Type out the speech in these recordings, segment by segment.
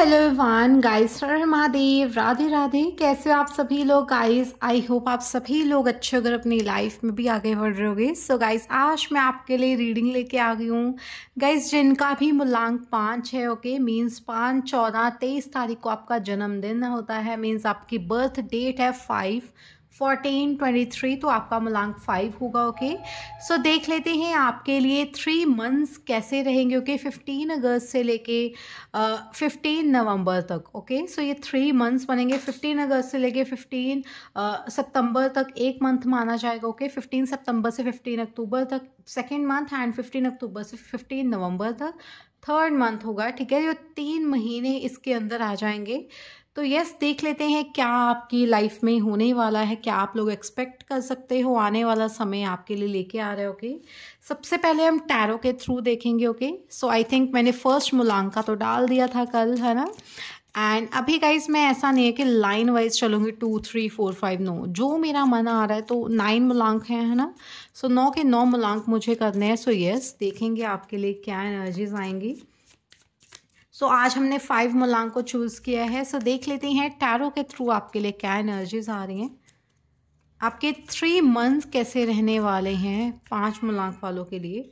Hello one guys sir Mahadev Radhe Radhe कैसे हो आप सभी लोग गाइस आई होप आप सभी लोग अच्छे अगर अपनी लाइफ में भी आगे बढ़ रहे होगे सो गाइस आज मैं आपके लिए रीडिंग लेके आ गई हूँ गाइस जिनका भी मूलांक पाँच है ओके मींस पाँच चौदह तेईस तारीख को आपका जन्मदिन होता है मींस आपकी बर्थ डेट है फाइव फोर्टीन ट्वेंटी थ्री तो आपका मूलांक फाइव होगा ओके सो so, देख लेते हैं आपके लिए थ्री मंथ्स कैसे रहेंगे ओके फिफ्टीन अगस्त से लेके फिफ्टीन नवंबर तक ओके सो so, ये थ्री मंथ्स बनेंगे फिफ्टीन अगस्त से लेके फिफ्टीन सितंबर तक एक मंथ माना जाएगा ओके फिफ्टीन सितंबर से फिफ्टीन अक्टूबर तक सेकेंड मंथ एंड फिफ्टीन अक्टूबर से फिफ्टीन नवंबर तक थर्ड मंथ होगा ठीक है जो तीन महीने इसके अंदर आ जाएंगे तो यस देख लेते हैं क्या आपकी लाइफ में होने वाला है क्या आप लोग एक्सपेक्ट कर सकते हो आने वाला समय आपके लिए लेके आ रहे हो ओके सबसे पहले हम टैरो के थ्रू देखेंगे ओके सो आई थिंक मैंने फर्स्ट मूलांका तो डाल दिया था कल है ना एंड अभी गाइज मैं ऐसा नहीं है कि लाइन वाइज चलूँगी two three four five no जो मेरा मन आ रहा है तो नाइन मूलांक हैं है ना सो so, नौ के नौ मूलांक मुझे करने हैं सो यस देखेंगे आपके लिए क्या एनर्जीज आएंगी सो so, आज हमने फाइव मुलांग को चूज़ किया है सो so, देख लेते हैं टैरो के थ्रू आपके लिए क्या एनर्जीज आ रही हैं आपके थ्री मंथ कैसे रहने वाले हैं पांच मुलांक वालों के लिए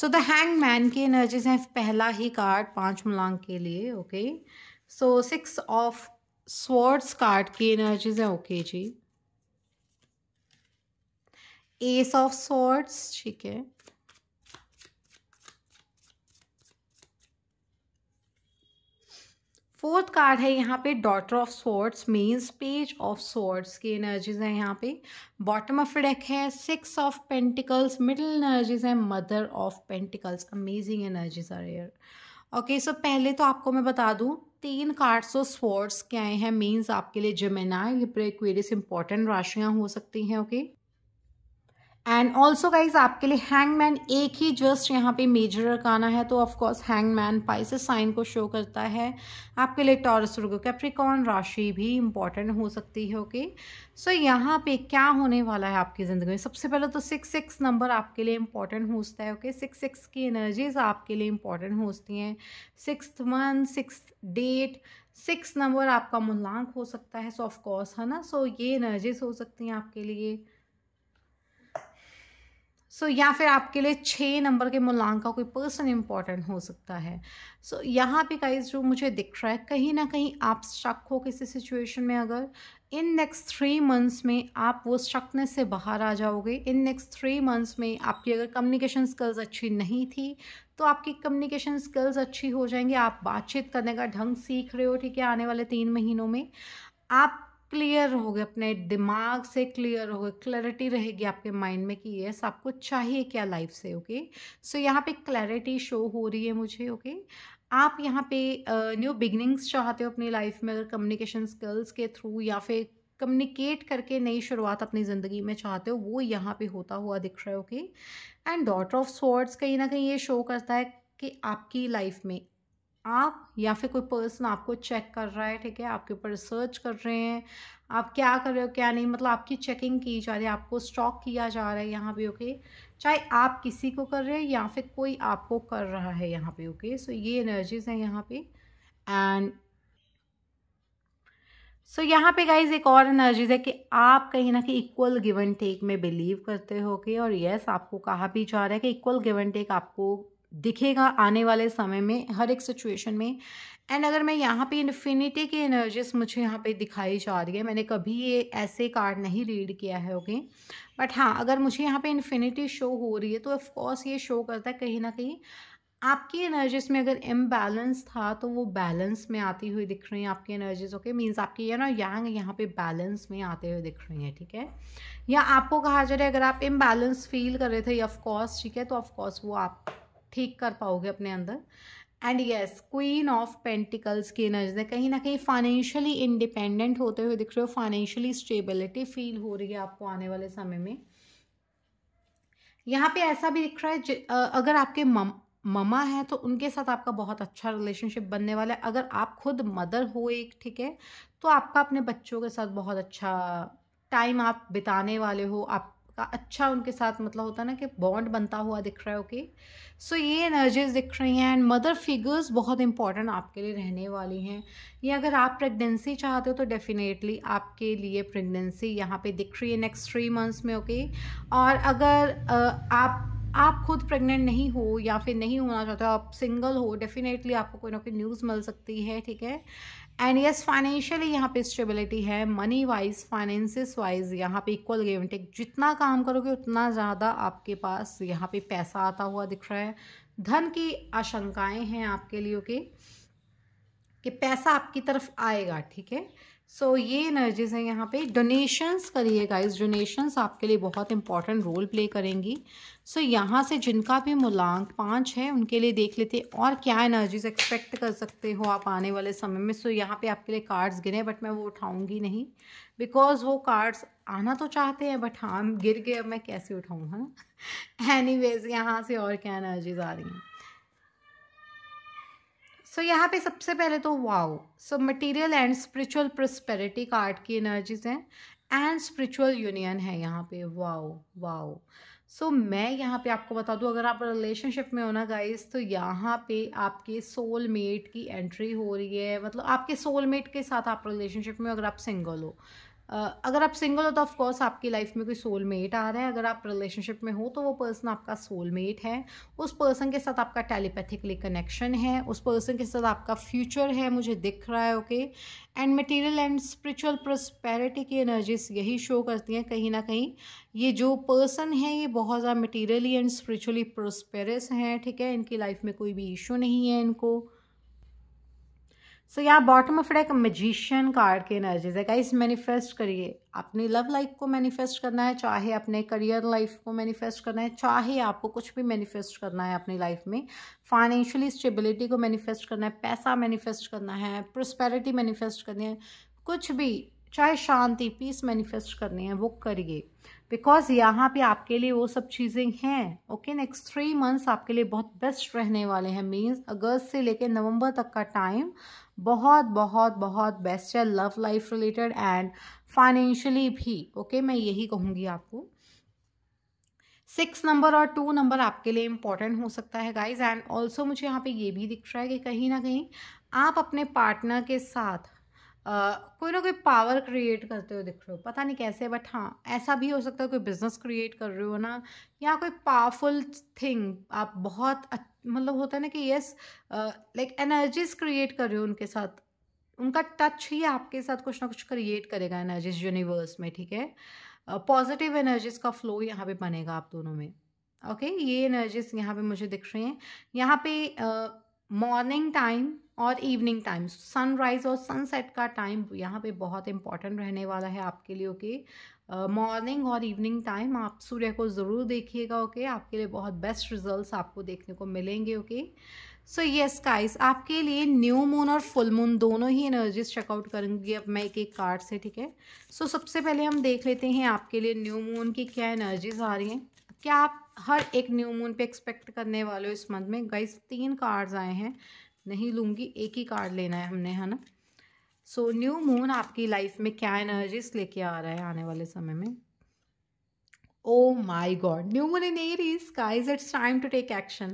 सो द हैंग मैन की एनर्जीज हैं पहला ही कार्ड पांच मुलांक के लिए okay so six of swords card की एनर्जीज हैं ओके जी एस ऑफ स्वर्ड्स ठीक है फोर्थ कार्ड है यहाँ पे daughter of swords means page of swords की एनर्जीज हैं यहाँ पे बॉटम ऑफ डेक है six of pentacles middle energies हैं mother of pentacles amazing energies are here okay सो पहले तो आपको मैं बता दूँ तीन कार्ड्स ऑफ स्पोर्ट्स के आए हैं मीन्स आपके लिए जमेना लिब्रे इंपॉर्टेंट राशियाँ हो सकती हैं okay okay? And also guys आपके लिए हैंगमैन एक ही जस्ट यहाँ पे मेजर आना है तो ऑफकोर्स हैंगमैन पाइसिस साइन को शो करता है आपके लिए टॉरस रुगो कैप्रिकॉन राशि भी इंपॉर्टेंट हो सकती है ओके सो यहाँ पे क्या होने वाला है आपकी ज़िंदगी में सबसे पहले तो सिक्स सिक्स नंबर आपके लिए इंपॉर्टेंट हो सकता है ओके सिक्स सिक्स की एनर्जीज आपके लिए इंपॉर्टेंट हो सकती हैं six month six date six number आपका मूलांक हो सकता है सो ऑफकोर्स है ना सो ये एनर्जीज हो सकती हैं आपके लिए सो so, या फिर आपके लिए छः नंबर के मूलांक का कोई पर्सन इंपॉर्टेंट हो सकता है सो so, यहाँ पे गाइज जो मुझे दिख रहा है कहीं ना कहीं आप शक हो किसी सिचुएशन में अगर इन नेक्स्ट थ्री मंथ्स में आप वो शकने से बाहर आ जाओगे इन नेक्स्ट थ्री मंथ्स में आपकी अगर कम्युनिकेशन स्किल्स अच्छी नहीं थी तो आपकी कम्युनिकेशन स्किल्स अच्छी हो जाएंगी आप बातचीत करने का ढंग सीख रहे हो ठीक है आने वाले तीन महीनों में आप क्लियर हो गए अपने दिमाग से क्लियर हो गए क्लैरिटी रहेगी आपके माइंड में कि यस आपको चाहिए क्या लाइफ से ओके सो यहाँ पे क्लैरिटी शो हो रही है मुझे ओके okay? आप यहाँ पे न्यू uh, बिगनिंग्स चाहते हो अपनी लाइफ में अगर कम्युनिकेशन स्किल्स के थ्रू या फिर कम्युनिकेट करके नई शुरुआत अपनी ज़िंदगी में चाहते हो वो यहाँ पे होता हुआ दिख रहा है okay and daughter of swords कहीं ना कहीं ये शो करता है कि आपकी लाइफ में आप या फिर कोई पर्सन आपको चेक कर रहा है ठीक है आपके ऊपर रिसर्च कर रहे हैं आप क्या कर रहे हो क्या नहीं मतलब आपकी चेकिंग की जा रही है आपको स्टॉक किया जा रहा है यहाँ पे ओके चाहे आप किसी को कर रहे हैं या फिर कोई आपको कर रहा है यहाँ पे ओके सो ये एनर्जीज हैं यहाँ पे एंड सो so, यहाँ पे गाइज एक और एनर्जीज है कि आप कहीं ना कहीं इक्वल गिव एंड टेक में बिलीव करते हो कि और यस yes, आपको कहा भी जा रहा है कि इक्वल गिव एंड टेक आपको दिखेगा आने वाले समय में हर एक सिचुएशन में एंड अगर मैं यहाँ पे इन्फिनिटी की एनर्जीज मुझे यहाँ पे दिखाई जा रही है मैंने कभी ये ऐसे कार्ड नहीं रीड किया है ओके बट हाँ अगर मुझे यहाँ पे इन्फिनिटी शो हो रही है तो ऑफकोर्स ये शो करता है कहीं ना कहीं आपकी एनर्जीज में अगर इम्बैलेंस था तो वो बैलेंस में आती हुई दिख रही हैं आपकी एनर्जीज ओके मीन्स आपकी ये ना यांग यहाँ पे बैलेंस में आते हुए दिख रही हैं ठीक है या आपको कहा जा रहा है अगर आप इम्बैलेंस फील कर रहे थे ऑफकोर्स ठीक है तो ऑफकोर्स वो आप ठीक कर पाओगे अपने अंदर and yes queen of pentacles की एनर्जी कहीं ना कहीं फाइनेंशियली इंडिपेंडेंट होते हुए दिख रहे हो फाइनेंशियली स्टेबिलिटी फील हो रही है आपको आने वाले समय में यहाँ पे ऐसा भी दिख रहा है अगर आपके मम ममा है तो उनके साथ आपका बहुत अच्छा रिलेशनशिप बनने वाला है अगर आप खुद मदर हो एक ठीक है तो आपका अपने बच्चों के साथ बहुत अच्छा टाइम आप बिताने वाले हो आप का अच्छा उनके साथ मतलब होता है ना कि बॉन्ड बनता हुआ दिख रहा है ओके सो ये एनर्जीज दिख रही हैं एंड मदर फिगर्स बहुत इंपॉर्टेंट आपके लिए रहने वाली हैं ये अगर आप प्रेगनेंसी चाहते हो तो डेफिनेटली आपके लिए प्रेगनेंसी यहाँ पे दिख रही है नेक्स्ट थ्री मंथ्स में ओके और अगर आप आप खुद प्रेग्नेंट नहीं हो या फिर नहीं होना चाहते हो आप सिंगल हो डेफिनेटली आपको कोई ना कोई न्यूज़ मिल सकती है ठीक है एंड यस फाइनेंशियली यहाँ पे स्टेबिलिटी है मनी वाइज फाइनेंसिस वाइज यहाँ पे इक्वल गेम टेक जितना काम करोगे उतना ज़्यादा आपके पास यहाँ पे पैसा आता हुआ दिख रहा है धन की आशंकाएं हैं आपके लिए ओके कि पैसा आपकी तरफ आएगा ठीक है सो so, ये एनर्जीज हैं यहाँ पे डोनेशंस करिए गाइस डोनेशंस आपके लिए बहुत इंपॉर्टेंट रोल प्ले करेंगी सो so, यहाँ से जिनका भी मूलांक पाँच है उनके लिए देख लेते और क्या एनर्जीज एक्सपेक्ट कर सकते हो आप आने वाले समय में सो so, यहाँ पे आपके लिए कार्ड्स गिरे बट मैं वो उठाऊंगी नहीं बिकॉज वो कार्ड्स आना तो चाहते हैं बट हाँ गिर गए अब मैं कैसे उठाऊँ है ना एनी यहाँ से और क्या एनर्जीज आ रही हैं सो so, यहाँ पे सबसे पहले तो wow so material and spiritual prosperity का आर्ट की एनर्जीज हैं एंड स्पिरिचुअल यूनियन है यहाँ पे वाओ वाओ सो so, मैं यहाँ पे आपको बता दूँ अगर आप रिलेशनशिप में हो ना गाइस तो यहाँ पे आपके सोलमेट की एंट्री हो रही है मतलब आपके सोलमेट के साथ आप रिलेशनशिप में अगर आप सिंगल हो अगर आप सिंगल हो तो ऑफकोर्स आपकी लाइफ में कोई सोलमेट आ रहा है अगर आप रिलेशनशिप में हो तो वो पर्सन आपका सोलमेट है उस पर्सन के साथ आपका टेलीपैथिकली कनेक्शन है उस पर्सन के साथ आपका फ्यूचर है मुझे दिख रहा है okay and material and spiritual prosperity की एनर्जीज यही शो करती हैं कहीं ना कहीं ये जो पर्सन है ये बहुत ज़्यादा मटीरियली एंड स्परिचुअली प्रोस्पेरस हैं ठीक है इनकी लाइफ में कोई भी इशू नहीं है इनको सो यहाँ bottom of deck magician card की एनर्जीज है गाइस मैनिफेस्ट करिए अपनी लव लाइफ को मैनिफेस्ट करना है चाहे अपने करियर लाइफ को मैनिफेस्ट करना है चाहे आपको कुछ भी मैनिफेस्ट करना है अपनी लाइफ में फाइनेंशियली स्टेबिलिटी को मैनिफेस्ट करना है पैसा मैनिफेस्ट करना है प्रोस्पेरिटी मैनिफेस्ट करनी है कुछ भी चाहे शांति पीस मैनिफेस्ट करनी है वो करिए बिकॉज यहाँ पे आपके लिए वो सब चीज़ें हैं ओके नेक्स्ट थ्री मंथ्स आपके लिए बहुत बेस्ट रहने वाले हैं मीन्स अगस्त से लेकर नवंबर तक का टाइम बहुत बहुत बहुत बेस्ट है love life related and financially भी ओके मैं यही कहूँगी आपको सिक्स नंबर और टू नंबर आपके लिए इंपॉर्टेंट हो सकता है गाइज एंड ऑल्सो मुझे यहाँ पे ये भी दिख रहा है कि कहीं ना कहीं आप अपने पार्टनर के साथ Uh, कोई ना कोई पावर क्रिएट करते हुए दिख रहे हो पता नहीं कैसे बट हाँ ऐसा भी हो सकता है कोई बिजनेस क्रिएट कर रहे हो ना या कोई पावरफुल थिंग आप बहुत अच्छा मतलब होता है ना कि यस लाइक एनर्जीज क्रिएट कर रहे हो उनके साथ उनका टच ही आपके साथ कुछ ना कुछ क्रिएट करेगा एनर्जीज यूनिवर्स में ठीक है पॉजिटिव uh, एनर्जीज का फ्लो यहाँ पे बनेगा आप दोनों में ओके okay? ये एनर्जीज यहाँ पे मुझे दिख रही हैं यहाँ पे मॉर्निंग uh, टाइम और इवनिंग टाइम सनराइज और सनसेट का टाइम यहाँ पे बहुत इंपॉर्टेंट रहने वाला है आपके लिए ओके okay? मॉर्निंग और इवनिंग टाइम आप सूर्य को ज़रूर देखिएगा ओके okay? आपके लिए बहुत बेस्ट रिजल्ट्स आपको देखने को मिलेंगे ओके सो यस गाइस आपके लिए न्यू मून और फुल मून दोनों ही एनर्जीज चेकआउट करूँगी अब मैं एक एक कार्ड से ठीक है सो so, सबसे पहले हम देख लेते हैं आपके लिए न्यू मून की क्या एनर्जीज आ रही हैं क्या आप हर एक न्यू मून पे एक्सपेक्ट करने वाले हो इस मंथ में गाइस तीन कार्ड्स आए हैं नहीं लूँगी एक ही कार्ड लेना है हमने है ना सो न्यू मून आपकी लाइफ में क्या एनर्जीज लेके आ रहा है आने वाले समय में oh my god new moon in Aries guys it's time to take action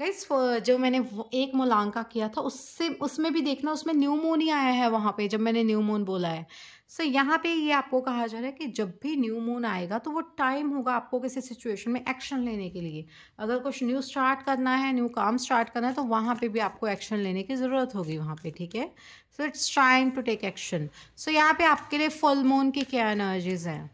guys जो मैंने एक मूलांका किया था उससे उसमें भी देखना उसमें न्यू मून ही आया है वहाँ पे जब मैंने न्यू मून बोला है सो so, यहाँ पे ये आपको कहा जा रहा है कि जब भी न्यू मून आएगा तो वो टाइम होगा आपको किसी सिचुएशन में एक्शन लेने के लिए अगर कुछ न्यू स्टार्ट करना है न्यू काम स्टार्ट करना है तो वहाँ पे भी आपको एक्शन लेने की ज़रूरत होगी वहाँ पे ठीक है so it's time to take action so यहाँ पे आपके लिए फुल मून की क्या एनर्जीज़ हैं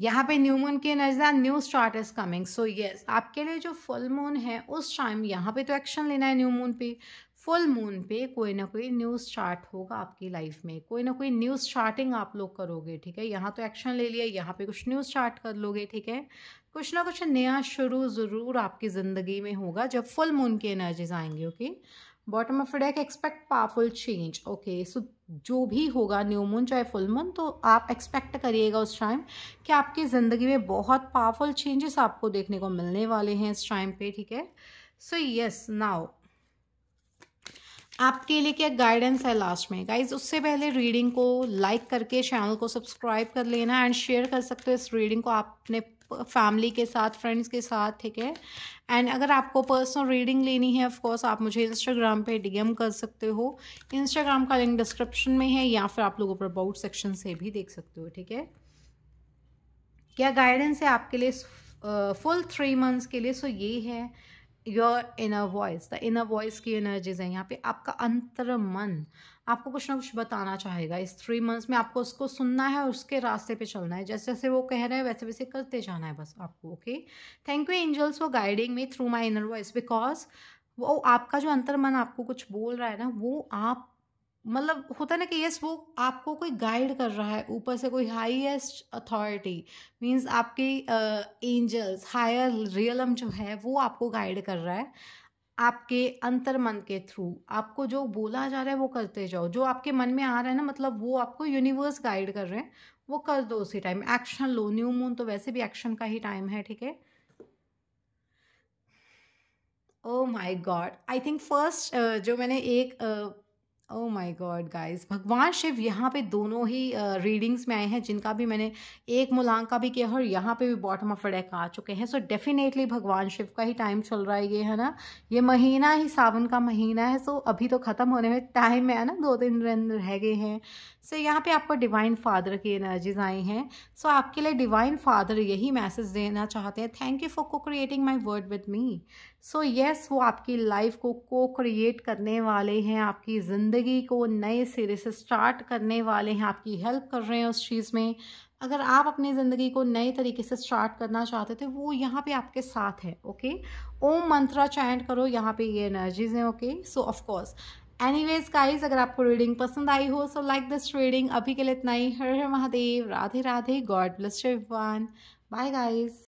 यहाँ पे न्यू मून के नज़दीक new start is coming so yes आपके लिए जो फुल मून है उस टाइम यहाँ पे तो एक्शन लेना है न्यू मून पे फुल मून पे कोई ना कोई न्यू स्टार्ट होगा आपकी लाइफ में कोई ना कोई न्यू स्टार्टिंग आप लोग करोगे ठीक है यहाँ तो एक्शन ले लिया यहाँ पे कुछ न्यू स्टार्ट कर लोगे ठीक है कुछ ना कुछ नया शुरू ज़रूर आपकी ज़िंदगी में होगा जब फुल मून की एनर्जीज आएंगी okay okay? Bottom of deck expect powerful change okay so जो भी होगा न्यू मून चाहे फुल मून तो आप एक्सपेक्ट करिएगा उस टाइम कि आपकी ज़िंदगी में बहुत पावरफुल चेंजेस आपको देखने को मिलने वाले हैं इस टाइम पे ठीक है सो यस नाउ आपके लिए क्या गाइडेंस है लास्ट में गाइज उससे पहले रीडिंग को लाइक करके चैनल को सब्सक्राइब कर लेना एंड शेयर कर सकते हो इस रीडिंग को आप अपने फैमिली के साथ फ्रेंड्स के साथ ठीक है एंड अगर आपको पर्सनल रीडिंग लेनी है ऑफ कोर्स आप मुझे इंस्टाग्राम पे डीएम कर सकते हो इंस्टाग्राम का लिंक डिस्क्रिप्शन में है या फिर आप लोग ऊपर अबाउट सेक्शन से भी देख सकते हो ठीक है क्या गाइडेंस है आपके लिए फुल थ्री मंथ्स के लिए सो ये है your inner voice the inner voice की एनर्जीज हैं यहाँ पे आपका अंतर मन आपको कुछ ना कुछ बताना चाहेगा इस थ्री मंथ्स में आपको उसको सुनना है और उसके रास्ते पे चलना है जैसे जैसे वो कह रहे हैं वैसे वैसे करते जाना है बस आपको okay thank you angels for guiding me through my inner voice because वो आपका जो अंतर मन आपको कुछ बोल रहा है ना वो आप मतलब होता है ना कि यस वो आपको कोई गाइड कर रहा है ऊपर से कोई हाईएस्ट अथॉरिटी मींस आपके एंजल्स हायर रियलम जो है वो आपको गाइड कर रहा है आपके अंतर मन के थ्रू आपको जो बोला जा रहा है वो करते जाओ जो आपके मन में आ रहा है ना मतलब वो आपको यूनिवर्स गाइड कर रहे हैं वो कर दो उसी टाइम एक्शन लो न्यू मून तो वैसे भी एक्शन का ही टाइम है ठीक है oh my god I think first जो मैंने एक uh, oh my god guys भगवान शिव यहाँ पे दोनों ही रीडिंग्स uh, में आए हैं जिनका भी मैंने एक मुलांक का भी किया है और यहाँ पे भी बॉटम ऑफ डेक आ चुके हैं सो so, डेफिनेटली भगवान शिव का ही टाइम चल रहा है ये है ना ये महीना ही सावन का महीना है सो so, अभी तो ख़त्म होने में टाइम है ना दो दिन रह गए हैं सो so, यहाँ पे आपको डिवाइन फादर की एनर्जीज आई हैं सो so, आपके लिए डिवाइन फादर यही मैसेज देना चाहते हैं thank you for co-creating my word with me so so yes yes, वो आपकी लाइफ को को क्रिएट करने वाले हैं आपकी ज़िंदगी को नए सिरे से स्टार्ट करने वाले हैं आपकी हेल्प कर रहे हैं उस चीज़ में अगर आप अपनी ज़िंदगी को नए तरीके से स्टार्ट करना चाहते थे वो यहाँ पे आपके साथ है ओके ओम मंत्रा चैंट करो यहाँ पे ये एनर्जीज हैं okay so of course anyways guys अगर आपको रीडिंग पसंद आई हो सो लाइक दिस रीडिंग अभी के लिए इतना ही हर हर Mahadev Radhe Radhe god bless everyone bye guys